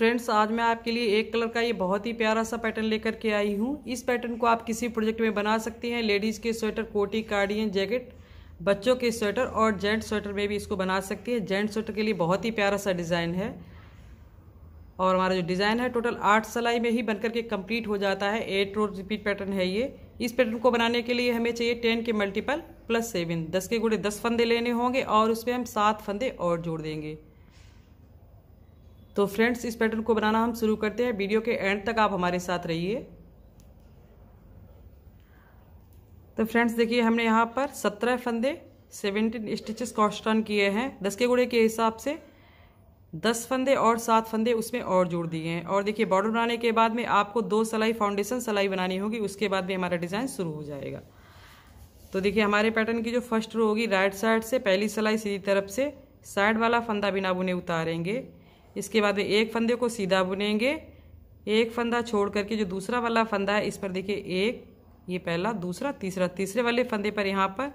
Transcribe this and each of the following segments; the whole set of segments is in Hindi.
फ्रेंड्स आज मैं आपके लिए एक कलर का ये बहुत ही प्यारा सा पैटर्न लेकर के आई हूँ इस पैटर्न को आप किसी प्रोजेक्ट में बना सकती हैं लेडीज़ के स्वेटर कोटी कार्डियन जैकेट बच्चों के स्वेटर और जेंट्स स्वेटर में भी इसको बना सकती है जेंट्स स्वेटर के लिए बहुत ही प्यारा सा डिज़ाइन है और हमारा जो डिज़ाइन है टोटल आठ सलाई में ही बनकर के कंप्लीट हो जाता है एट रोज रिपीट पैटर्न है ये इस पैटर्न को बनाने के लिए हमें चाहिए टेन के मल्टीपल प्लस सेवन दस के गुड़े दस फंदे लेने होंगे और उसमें हम सात फंदे और जोड़ देंगे तो फ्रेंड्स इस पैटर्न को बनाना हम शुरू करते हैं वीडियो के एंड तक आप हमारे साथ रहिए तो फ्रेंड्स देखिए हमने यहाँ पर सत्रह फंदे सेवेंटीन स्टिचेस कॉस्ट रन किए हैं दस के गुड़े के हिसाब से दस फंदे और सात फंदे उसमें और जोड़ दिए हैं और देखिए बॉर्डर बनाने के बाद में आपको दो सलाई फाउंडेशन सलाई बनानी होगी उसके बाद में हमारा डिज़ाइन शुरू हो जाएगा तो देखिए हमारे पैटर्न की जो फर्स्ट रो होगी राइट साइड से पहली सलाई सीधी तरफ से साइड वाला फंदा बिना बुने उतारेंगे इसके बाद में एक फंदे को सीधा बुनेंगे एक फंदा छोड़ करके जो दूसरा वाला फंदा है इस पर देखिए एक ये पहला दूसरा तीसरा तीसरे वाले फंदे पर यहाँ पर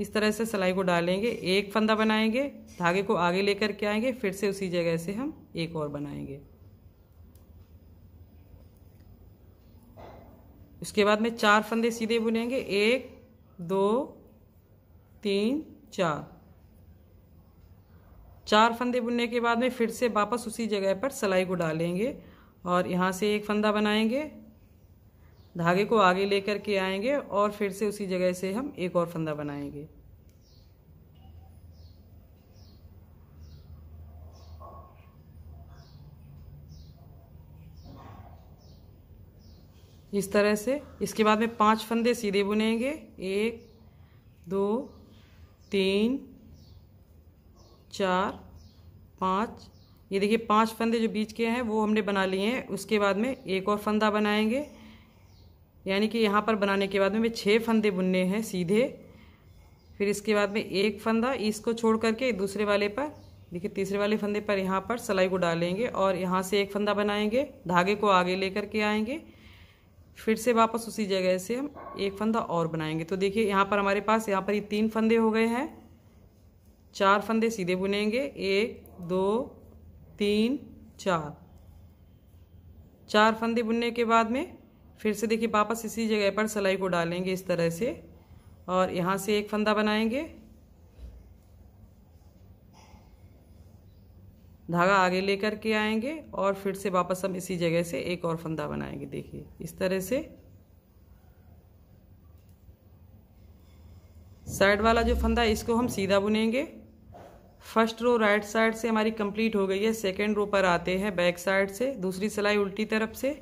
इस तरह से सिलाई को डालेंगे एक फंदा बनाएंगे धागे को आगे लेकर के आएंगे फिर से उसी जगह से हम एक और बनाएंगे उसके बाद में चार फंदे सीधे बुनेंगे एक दो तीन चार चार फंदे बुनने के बाद में फिर से वापस उसी जगह पर सिलाई को डालेंगे और यहाँ से एक फंदा बनाएंगे धागे को आगे लेकर के आएंगे और फिर से उसी जगह से हम एक और फंदा बनाएंगे इस तरह से इसके बाद में पांच फंदे सीधे बुनेंगे एक दो तीन चार पाँच ये देखिए पांच फंदे जो बीच के हैं वो हमने बना लिए हैं उसके बाद में एक और फंदा बनाएंगे यानी कि यहाँ पर बनाने के बाद में छः फंदे बुनने हैं सीधे फिर इसके बाद में एक फंदा इसको छोड़ करके दूसरे वाले पर देखिए तीसरे वाले फंदे पर यहाँ पर सलाई को डालेंगे और यहाँ से एक फंदा बनाएंगे धागे को आगे लेकर के आएंगे फिर से वापस उसी जगह से हम एक फंदा और बनाएंगे तो देखिए यहाँ पर हमारे पास यहाँ पर ये तीन फंदे हो गए हैं चार फंदे सीधे बुनेंगे एक दो तीन चार चार फंदे बुनने के बाद में फिर से देखिए वापस इसी जगह पर सलाई को डालेंगे इस तरह से और यहाँ से एक फंदा बनाएंगे धागा आगे लेकर के आएंगे और फिर से वापस हम इसी जगह से एक और फंदा बनाएंगे देखिए इस तरह से साइड वाला जो फंदा है इसको हम सीधा बुनेंगे फर्स्ट रो राइट साइड से हमारी कंप्लीट हो गई है सेकेंड रो पर आते हैं बैक साइड से दूसरी सिलाई उल्टी तरफ से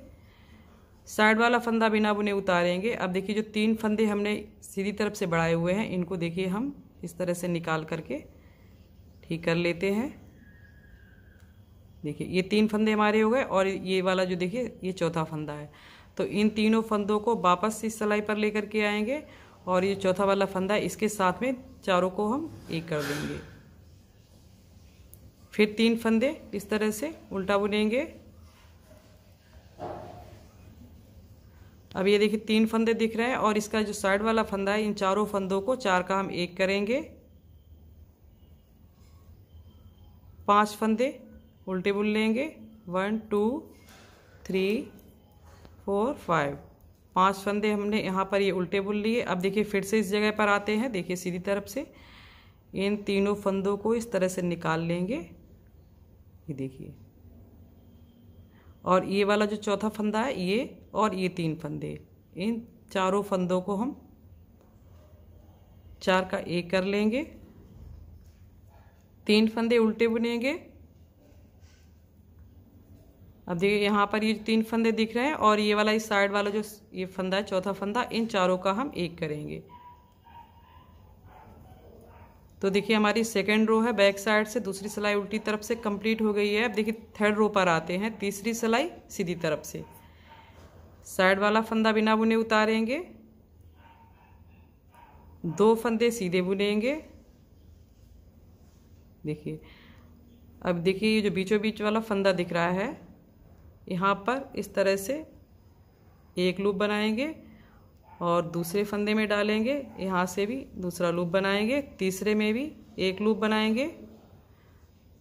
साइड वाला फंदा बिना बुने उतारेंगे अब देखिए जो तीन फंदे हमने सीधी तरफ से बढ़ाए हुए हैं इनको देखिए हम इस तरह से निकाल करके ठीक कर लेते हैं देखिए ये तीन फंदे हमारे हो गए और ये वाला जो देखिए ये चौथा फंदा है तो इन तीनों फंदों को वापस इस सिलाई पर लेकर के आएंगे और ये चौथा वाला फंदा इसके साथ में चारों को हम एक कर देंगे फिर तीन फंदे इस तरह से उल्टा बुनेंगे अब ये देखिए तीन फंदे दिख रहे हैं और इसका जो साइड वाला फंदा है इन चारों फंदों को चार का हम एक करेंगे पांच फंदे उल्टे बुन लेंगे one two three four five पांच फंदे हमने यहाँ पर ये उल्टे बुन लिए अब देखिए फिर से इस जगह पर आते हैं देखिए सीधी तरफ से इन तीनों फंदों को इस तरह से निकाल लेंगे ये देखिए और ये वाला जो चौथा फंदा है ये और ये तीन फंदे इन चारों फंदों को हम चार का एक कर लेंगे तीन फंदे उल्टे बुनेंगे अब देखिए यहाँ पर ये तीन फंदे दिख रहे हैं और ये वाला इस साइड वाला जो ये फंदा है चौथा फंदा इन चारों का हम एक करेंगे तो देखिए हमारी सेकेंड रो है बैक साइड से दूसरी सिलाई उल्टी तरफ से कंप्लीट हो गई है अब देखिए थर्ड रो पर आते हैं तीसरी सिलाई सीधी तरफ से साइड वाला फंदा बिना बुने उतारेंगे दो फंदे सीधे बुनेंगे देखिए अब देखिए ये जो बीचों बीच वाला फंदा दिख रहा है यहाँ पर इस तरह से एक लूप बनाएंगे और दूसरे फंदे में डालेंगे यहाँ से भी दूसरा लूप बनाएंगे तीसरे में भी एक लूप बनाएंगे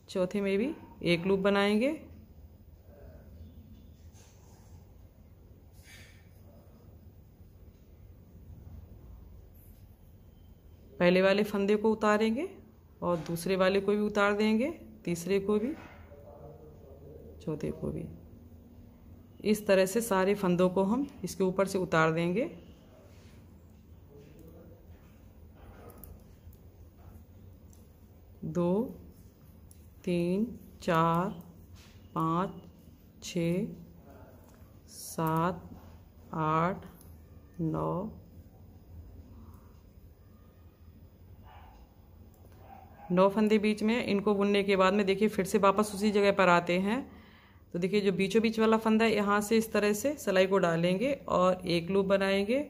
चौथे में भी एक लूप बनाएंगे पहले वाले फंदे को उतारेंगे और दूसरे वाले को भी उतार देंगे तीसरे को भी चौथे को भी इस तरह से सारे फंदों को हम इसके ऊपर से उतार देंगे दो तीन चार पाँच छ सात आठ नौ नौ फंदे बीच में इनको बुनने के बाद में देखिए फिर से वापस उसी जगह पर आते हैं तो देखिए जो बीचों बीच वाला फंदा है यहाँ से इस तरह से सिलाई को डालेंगे और एक लूप बनाएंगे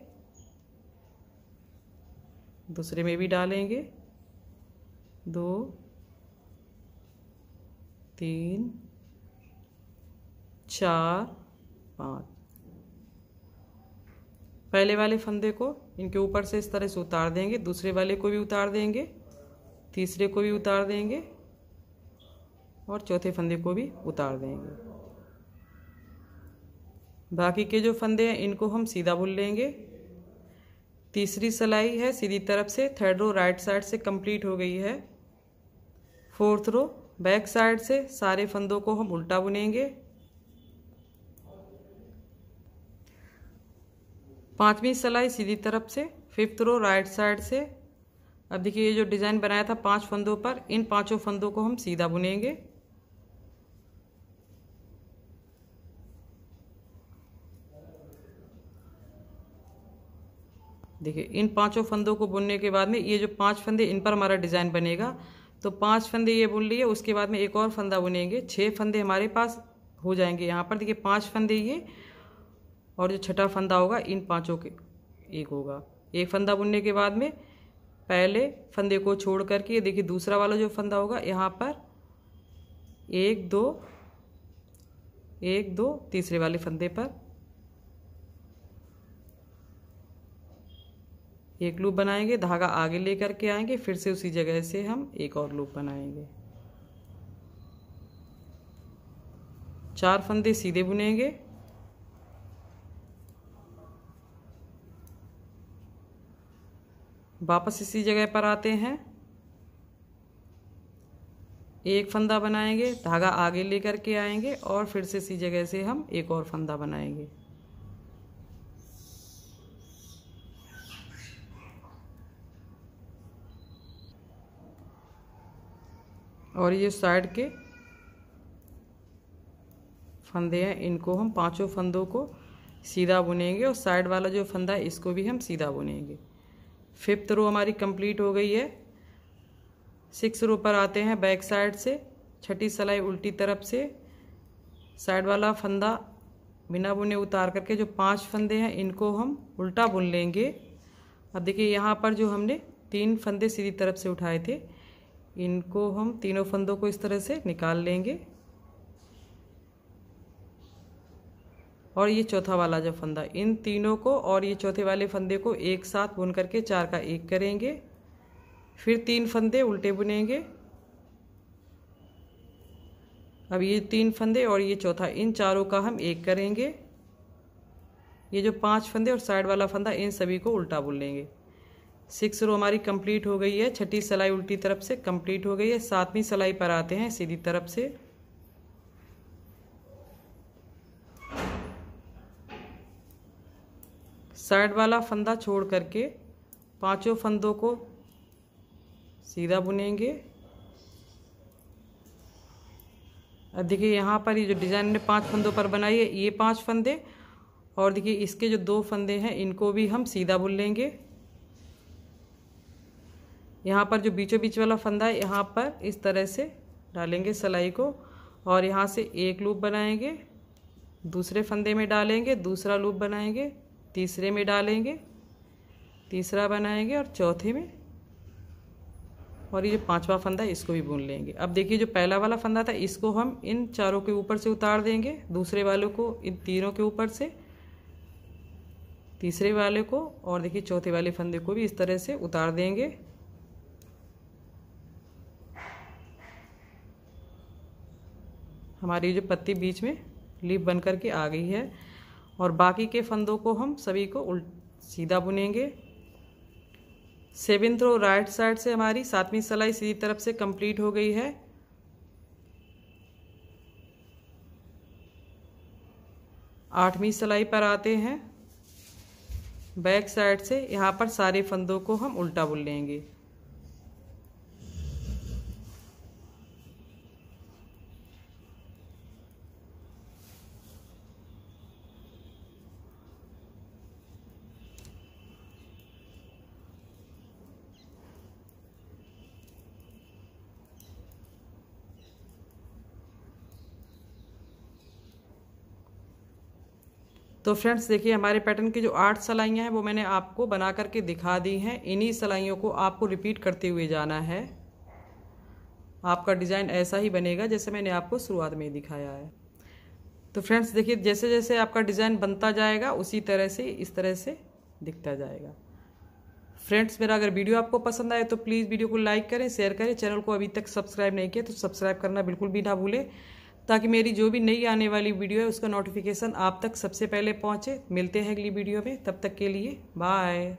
दूसरे में भी डालेंगे दो तीन चार पाँच पहले वाले फंदे को इनके ऊपर से इस तरह से उतार देंगे दूसरे वाले को भी उतार देंगे तीसरे को भी उतार देंगे और चौथे फंदे को भी उतार देंगे बाकी के जो फंदे हैं इनको हम सीधा बुन लेंगे तीसरी सलाई है सीधी तरफ से थर्ड रो राइट साइड से कंप्लीट हो गई है फोर्थ रो बैक साइड से सारे फंदों को हम उल्टा बुनेंगे पांचवी सलाई सीधी तरफ से फिफ्थ रो राइट साइड से अब देखिए ये जो डिज़ाइन बनाया था पांच फंदों पर इन पांचों फंदों को हम सीधा बुनेंगे देखिए इन पांचों फंदों को बुनने के बाद में ये जो पांच फंदे इन पर हमारा डिज़ाइन बनेगा तो पांच फंदे ये बुन लिए उसके बाद में एक और फंदा बुनेंगे छः फंदे हमारे पास हो जाएंगे यहाँ पर देखिए पांच फंदे ये और जो छठा फंदा होगा इन पांचों के एक होगा एक फंदा बुनने के बाद में पहले फंदे को छोड़ करके ये देखिए दूसरा वाला जो फंदा होगा यहाँ पर एक दो एक दो तीसरे वाले फंदे पर एक लूप बनाएंगे धागा आगे लेकर के आएंगे फिर से उसी जगह से हम एक और लूप बनाएंगे चार फंदे सीधे बुनेंगे वापस इसी जगह पर आते हैं एक फंदा बनाएंगे धागा आगे लेकर के आएंगे और फिर से इसी जगह से हम एक और फंदा बनाएंगे और ये साइड के फंदे हैं इनको हम पांचों फंदों को सीधा बुनेंगे और साइड वाला जो फंदा है इसको भी हम सीधा बुनेंगे फिफ्थ रो हमारी कंप्लीट हो गई है सिक्स रो पर आते हैं बैक साइड से छठी सलाई उल्टी तरफ से साइड वाला फंदा बिना बुने उतार करके जो पांच फंदे हैं इनको हम उल्टा बुन लेंगे अब देखिए यहाँ पर जो हमने तीन फंदे सीधी तरफ से उठाए थे इनको हम तीनों फंदों को इस तरह से निकाल लेंगे और ये चौथा वाला जो फंदा इन तीनों को और ये चौथे वाले फंदे को एक साथ बुन करके चार का एक करेंगे फिर तीन फंदे उल्टे बुनेंगे अब ये तीन फंदे और ये चौथा इन चारों का हम एक करेंगे ये जो पांच फंदे और साइड वाला फंदा इन सभी को उल्टा बुन लेंगे सिक्स रो हमारी कंप्लीट हो गई है छठी सिलाई उल्टी तरफ से कंप्लीट हो गई है सातवीं सिलाई पर आते हैं सीधी तरफ से साइड वाला फंदा छोड़ करके पांचों फंदों को सीधा बुनेंगे अब देखिए यहाँ पर ये जो डिज़ाइन ने पांच फंदों पर बनाई है ये पांच फंदे और देखिए इसके जो दो फंदे हैं इनको भी हम सीधा बुन लेंगे यहाँ पर जो बीचों बीच वाला फंदा है यहाँ पर इस तरह से डालेंगे सलाई को और यहाँ से एक लूप बनाएंगे दूसरे फंदे में डालेंगे दूसरा लूप बनाएंगे तीसरे में डालेंगे तीसरा बनाएंगे और चौथे में और ये जो पांचवा फंदा है इसको भी बुन लेंगे अब देखिए जो पहला वाला फंदा था इसको हम इन चारों के ऊपर से उतार देंगे दूसरे वालों को इन तीनों के ऊपर से तीसरे वाले को और देखिए चौथे वाले फंदे को भी इस तरह से उतार देंगे हमारी जो पत्ती बीच में लीप बन कर के आ गई है और बाकी के फंदों को हम सभी को उल्ट सीधा बुनेंगे सेवन थ्रो राइट साइड से हमारी सातवीं सलाई सीधी तरफ से कंप्लीट हो गई है आठवीं सलाई पर आते हैं बैक साइड से यहाँ पर सारे फंदों को हम उल्टा बुन लेंगे तो फ्रेंड्स देखिए हमारे पैटर्न की जो आठ सलाइयाँ हैं वो मैंने आपको बना करके दिखा दी हैं इन्हीं सलाइयों को आपको रिपीट करते हुए जाना है आपका डिज़ाइन ऐसा ही बनेगा जैसे मैंने आपको शुरुआत में दिखाया है तो फ्रेंड्स देखिए जैसे जैसे आपका डिज़ाइन बनता जाएगा उसी तरह से इस तरह से दिखता जाएगा फ्रेंड्स मेरा अगर वीडियो आपको पसंद आए तो प्लीज़ वीडियो को लाइक करें शेयर करें चैनल को अभी तक सब्सक्राइब नहीं किया तो सब्सक्राइब करना बिल्कुल भी ना भूलें ताकि मेरी जो भी नई आने वाली वीडियो है उसका नोटिफिकेशन आप तक सबसे पहले पहुंचे मिलते हैं अगली वीडियो में तब तक के लिए बाय